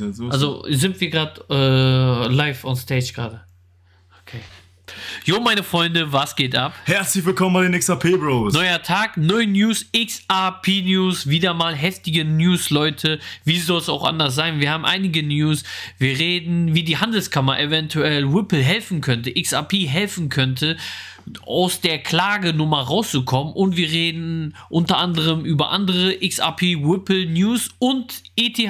So also sind wir gerade äh, live on stage gerade. Okay. Jo, meine Freunde, was geht ab? Herzlich willkommen bei den XRP Bros. Neuer Tag, neue News, XRP News, wieder mal heftige News, Leute. Wie soll es auch anders sein? Wir haben einige News. Wir reden, wie die Handelskammer eventuell Whipple helfen könnte, XRP helfen könnte aus der Klagenummer rauszukommen. Und wir reden unter anderem über andere XRP, Whipple News und ETH.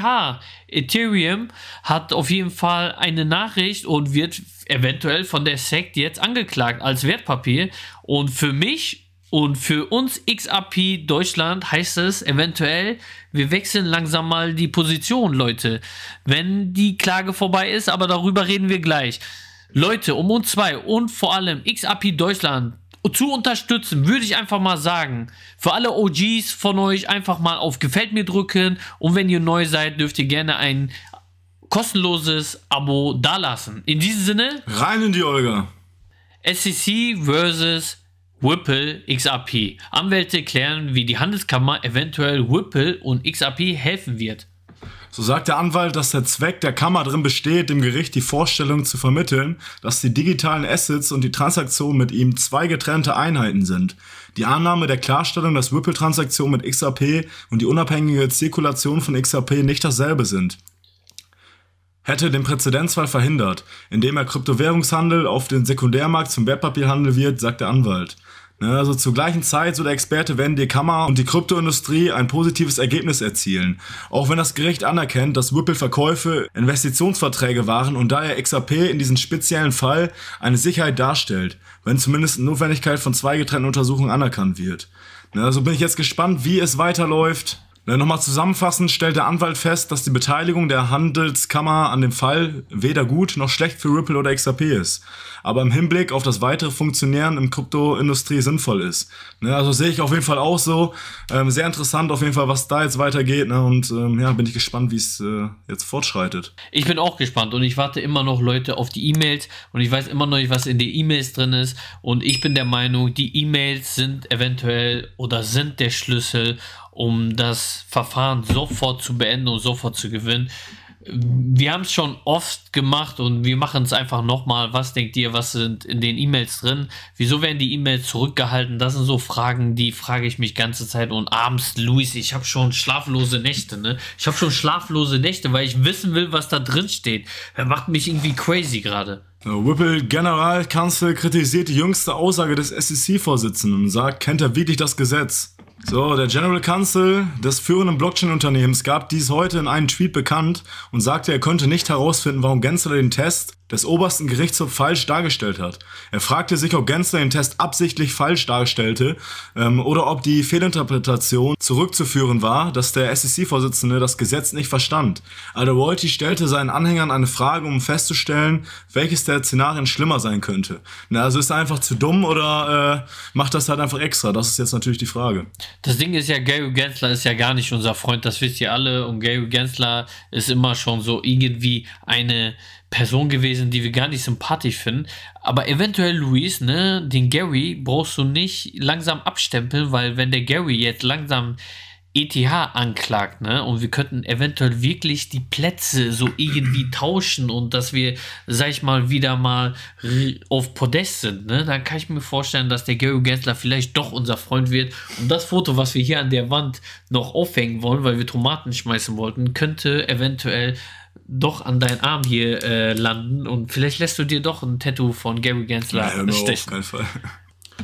Ethereum hat auf jeden Fall eine Nachricht und wird eventuell von der Sekt jetzt angeklagt als Wertpapier. Und für mich und für uns XRP Deutschland heißt es eventuell, wir wechseln langsam mal die Position, Leute. Wenn die Klage vorbei ist, aber darüber reden wir gleich. Leute um uns zwei und vor allem XAP Deutschland zu unterstützen, würde ich einfach mal sagen. Für alle OGs von euch einfach mal auf Gefällt mir drücken und wenn ihr neu seid, dürft ihr gerne ein kostenloses Abo dalassen. In diesem Sinne. Rein in die Olga. SEC versus Whipple XRP. Anwälte klären, wie die Handelskammer eventuell Whipple und XRP helfen wird. So sagt der Anwalt, dass der Zweck der Kammer drin besteht, dem Gericht die Vorstellung zu vermitteln, dass die digitalen Assets und die Transaktion mit ihm zwei getrennte Einheiten sind. Die Annahme der Klarstellung, dass Ripple-Transaktionen mit XRP und die unabhängige Zirkulation von XRP nicht dasselbe sind hätte den Präzedenzfall verhindert, indem er Kryptowährungshandel auf den Sekundärmarkt zum Wertpapierhandel wird, sagt der Anwalt. Ne, also zur gleichen Zeit, so der Experte, werden die Kammer und die Kryptoindustrie ein positives Ergebnis erzielen. Auch wenn das Gericht anerkennt, dass Whipple-Verkäufe Investitionsverträge waren und daher XAP in diesem speziellen Fall eine Sicherheit darstellt, wenn zumindest Notwendigkeit von zwei getrennten Untersuchungen anerkannt wird. Ne, also bin ich jetzt gespannt, wie es weiterläuft. Ne, nochmal zusammenfassend stellt der Anwalt fest, dass die Beteiligung der Handelskammer an dem Fall weder gut noch schlecht für Ripple oder XRP ist, aber im Hinblick auf das weitere Funktionieren im Kryptoindustrie sinnvoll ist. Ne, also sehe ich auf jeden Fall auch so. Ähm, sehr interessant auf jeden Fall, was da jetzt weitergeht. Ne, und ähm, ja, bin ich gespannt, wie es äh, jetzt fortschreitet. Ich bin auch gespannt und ich warte immer noch Leute auf die E-Mails und ich weiß immer noch nicht, was in den E-Mails drin ist. Und ich bin der Meinung, die E-Mails sind eventuell oder sind der Schlüssel um das Verfahren sofort zu beenden und sofort zu gewinnen. Wir haben es schon oft gemacht und wir machen es einfach nochmal. Was denkt ihr, was sind in den E-Mails drin? Wieso werden die E-Mails zurückgehalten? Das sind so Fragen, die frage ich mich ganze Zeit. Und abends, Luis, ich habe schon schlaflose Nächte, ne? Ich habe schon schlaflose Nächte, weil ich wissen will, was da drin steht. Er macht mich irgendwie crazy gerade. Whipple General Counsel kritisiert die jüngste Aussage des SEC-Vorsitzenden und sagt, kennt er wirklich das Gesetz? So, der General Counsel des führenden Blockchain-Unternehmens gab dies heute in einem Tweet bekannt und sagte, er könnte nicht herausfinden, warum Gensler den Test des obersten Gerichtshofs falsch dargestellt hat. Er fragte sich, ob Gensler den Test absichtlich falsch darstellte ähm, oder ob die Fehlinterpretation zurückzuführen war, dass der SEC-Vorsitzende das Gesetz nicht verstand. Alderoyty stellte seinen Anhängern eine Frage, um festzustellen, welches der Szenarien schlimmer sein könnte. Na, also ist er einfach zu dumm oder äh, macht das halt einfach extra? Das ist jetzt natürlich die Frage das Ding ist ja, Gary Gensler ist ja gar nicht unser Freund, das wisst ihr alle. Und Gary Gensler ist immer schon so irgendwie eine Person gewesen, die wir gar nicht sympathisch finden. Aber eventuell, Luis, ne, den Gary brauchst du nicht langsam abstempeln, weil wenn der Gary jetzt langsam ETH anklagt, ne? Und wir könnten eventuell wirklich die Plätze so irgendwie tauschen und dass wir, sag ich mal, wieder mal auf Podest sind, ne? Dann kann ich mir vorstellen, dass der Gary Gensler vielleicht doch unser Freund wird. Und das Foto, was wir hier an der Wand noch aufhängen wollen, weil wir Tomaten schmeißen wollten, könnte eventuell doch an deinen Arm hier äh, landen und vielleicht lässt du dir doch ein Tattoo von Gary Gensler ja, stechen. Auf keinen Fall.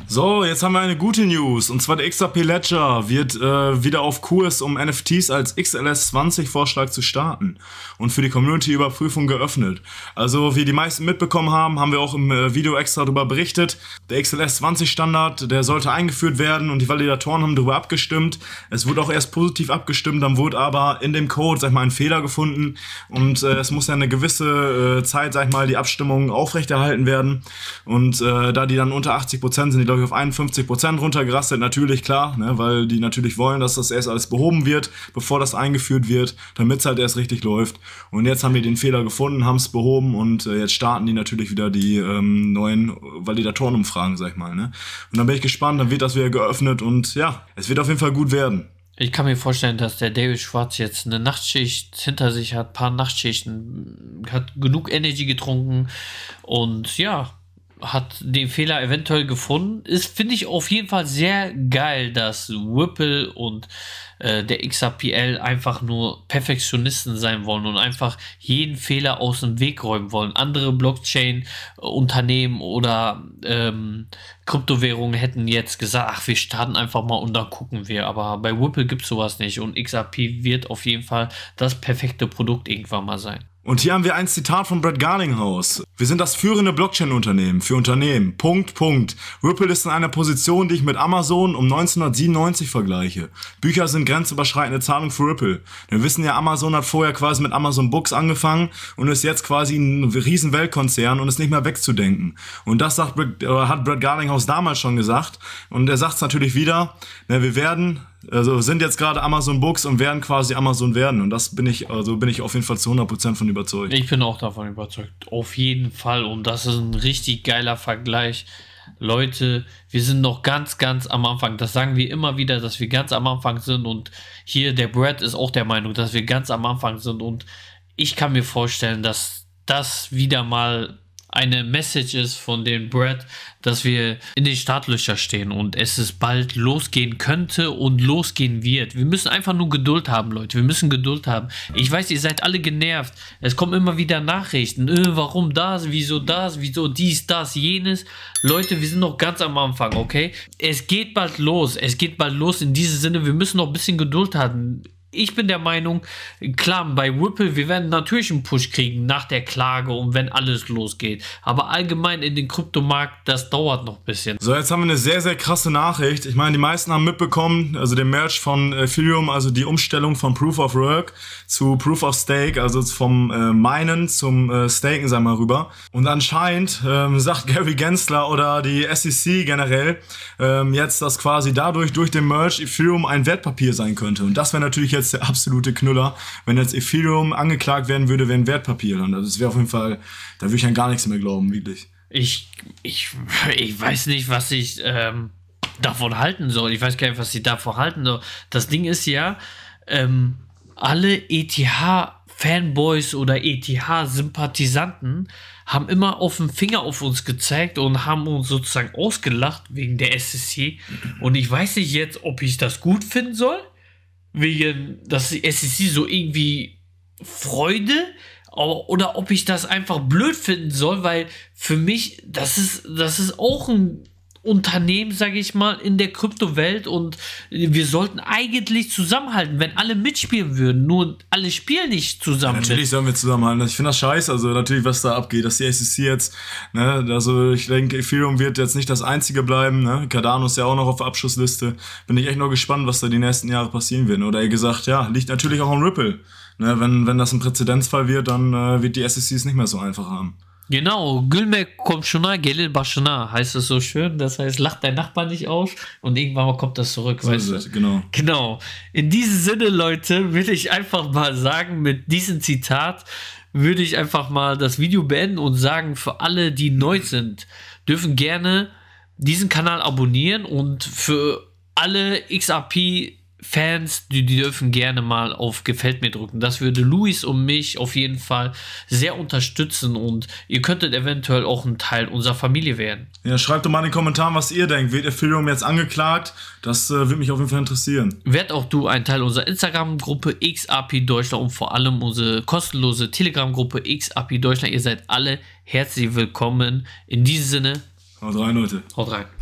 So, jetzt haben wir eine gute News. Und zwar der XRP Ledger wird äh, wieder auf Kurs, um NFTs als XLS20-Vorschlag zu starten und für die Community-Überprüfung geöffnet. Also, wie die meisten mitbekommen haben, haben wir auch im äh, Video extra darüber berichtet. Der XLS20-Standard, der sollte eingeführt werden und die Validatoren haben darüber abgestimmt. Es wurde auch erst positiv abgestimmt, dann wurde aber in dem Code, sag ich mal, ein Fehler gefunden. Und äh, es muss ja eine gewisse äh, Zeit, sag ich mal, die Abstimmung aufrechterhalten werden. Und äh, da die dann unter 80% Prozent sind, glaube ich, auf 51% Prozent runtergerastet. Natürlich, klar, ne, weil die natürlich wollen, dass das erst alles behoben wird, bevor das eingeführt wird, damit es halt erst richtig läuft. Und jetzt haben wir den Fehler gefunden, haben es behoben und äh, jetzt starten die natürlich wieder die ähm, neuen Validatorenumfragen, sag ich mal. Ne? Und dann bin ich gespannt, dann wird das wieder geöffnet und ja, es wird auf jeden Fall gut werden. Ich kann mir vorstellen, dass der David Schwarz jetzt eine Nachtschicht hinter sich hat, ein paar Nachtschichten, hat genug Energy getrunken und ja, hat den Fehler eventuell gefunden. Ist, finde ich, auf jeden Fall sehr geil, dass Whipple und äh, der XRPL einfach nur Perfektionisten sein wollen und einfach jeden Fehler aus dem Weg räumen wollen. Andere Blockchain-Unternehmen oder ähm, Kryptowährungen hätten jetzt gesagt, ach, wir starten einfach mal und dann gucken wir. Aber bei Whipple gibt es sowas nicht und XRP wird auf jeden Fall das perfekte Produkt irgendwann mal sein. Und hier haben wir ein Zitat von Brad Garlinghouse. Wir sind das führende Blockchain-Unternehmen für Unternehmen. Punkt, Punkt. Ripple ist in einer Position, die ich mit Amazon um 1997 vergleiche. Bücher sind grenzüberschreitende Zahlung für Ripple. Wir wissen ja, Amazon hat vorher quasi mit Amazon Books angefangen und ist jetzt quasi ein riesen Weltkonzern und ist nicht mehr wegzudenken. Und das sagt, äh, hat Brad Garlinghouse damals schon gesagt. Und er sagt es natürlich wieder. Ne, wir werden also sind jetzt gerade Amazon Books und werden quasi Amazon werden. Und das bin ich, also bin ich auf jeden Fall zu 100% von überzeugt. Ich bin auch davon überzeugt. Auf jeden Fall. Und das ist ein richtig geiler Vergleich. Leute, wir sind noch ganz, ganz am Anfang. Das sagen wir immer wieder, dass wir ganz am Anfang sind. Und hier der Brad ist auch der Meinung, dass wir ganz am Anfang sind. Und ich kann mir vorstellen, dass das wieder mal eine Message ist von dem Brad, dass wir in den Startlöchern stehen und es ist bald losgehen könnte und losgehen wird. Wir müssen einfach nur Geduld haben, Leute. Wir müssen Geduld haben. Ich weiß, ihr seid alle genervt. Es kommen immer wieder Nachrichten. Äh, warum das? Wieso das? Wieso dies, das, jenes? Leute, wir sind noch ganz am Anfang, okay? Es geht bald los. Es geht bald los. In diesem Sinne, wir müssen noch ein bisschen Geduld haben ich bin der Meinung, klar, bei Ripple, wir werden natürlich einen Push kriegen nach der Klage und wenn alles losgeht. Aber allgemein in den Kryptomarkt, das dauert noch ein bisschen. So, jetzt haben wir eine sehr, sehr krasse Nachricht. Ich meine, die meisten haben mitbekommen, also den Merch von Ethereum, also die Umstellung von Proof of Work zu Proof of Stake, also vom äh, Minen zum äh, Staken, sagen wir mal rüber. Und anscheinend ähm, sagt Gary Gensler oder die SEC generell ähm, jetzt, dass quasi dadurch durch den Merch Ethereum ein Wertpapier sein könnte. Und das wäre natürlich jetzt jetzt der absolute Knüller. Wenn jetzt Ethereum angeklagt werden würde, wären Wertpapiere. Und das wäre auf jeden Fall, da würde ich an gar nichts mehr glauben, wirklich. Ich, ich, ich weiß nicht, was ich ähm, davon halten soll. Ich weiß gar nicht, was sie davon halten soll. Das Ding ist ja, ähm, alle ETH-Fanboys oder ETH-Sympathisanten haben immer auf den Finger auf uns gezeigt und haben uns sozusagen ausgelacht wegen der SSC. Und ich weiß nicht jetzt, ob ich das gut finden soll wegen, dass die SEC so irgendwie Freude oder ob ich das einfach blöd finden soll, weil für mich, das ist, das ist auch ein Unternehmen, sage ich mal, in der Kryptowelt und wir sollten eigentlich zusammenhalten, wenn alle mitspielen würden. Nur alle spielen nicht zusammen. Ja, natürlich sollen wir zusammenhalten. Ich finde das scheiße, also natürlich, was da abgeht, dass die SEC jetzt, ne, also ich denke, Ethereum wird jetzt nicht das einzige bleiben, ne? Cardano ist ja auch noch auf der Abschussliste. Bin ich echt nur gespannt, was da die nächsten Jahre passieren wird. Oder ihr gesagt, ja, liegt natürlich auch an Ripple. Ne, wenn, wenn das ein Präzedenzfall wird, dann äh, wird die SEC es nicht mehr so einfach haben. Genau, Gülmek kommt schon nah, gelir başına, heißt es so schön. Das heißt, lacht dein Nachbar nicht auf und irgendwann kommt das zurück. So weißt du? Genau. Genau. In diesem Sinne, Leute, will ich einfach mal sagen, mit diesem Zitat würde ich einfach mal das Video beenden und sagen, für alle, die neu sind, dürfen gerne diesen Kanal abonnieren und für alle XRP Fans, die, die dürfen gerne mal auf Gefällt mir drücken. Das würde Luis und mich auf jeden Fall sehr unterstützen und ihr könntet eventuell auch ein Teil unserer Familie werden. Ja, schreibt doch mal in den Kommentaren, was ihr denkt. Wird Ethereum jetzt angeklagt? Das äh, würde mich auf jeden Fall interessieren. Werd auch du ein Teil unserer Instagram-Gruppe XAP Deutschland und vor allem unsere kostenlose Telegram-Gruppe XAP Deutschland. Ihr seid alle herzlich willkommen. In diesem Sinne. Haut rein, Leute. Haut rein.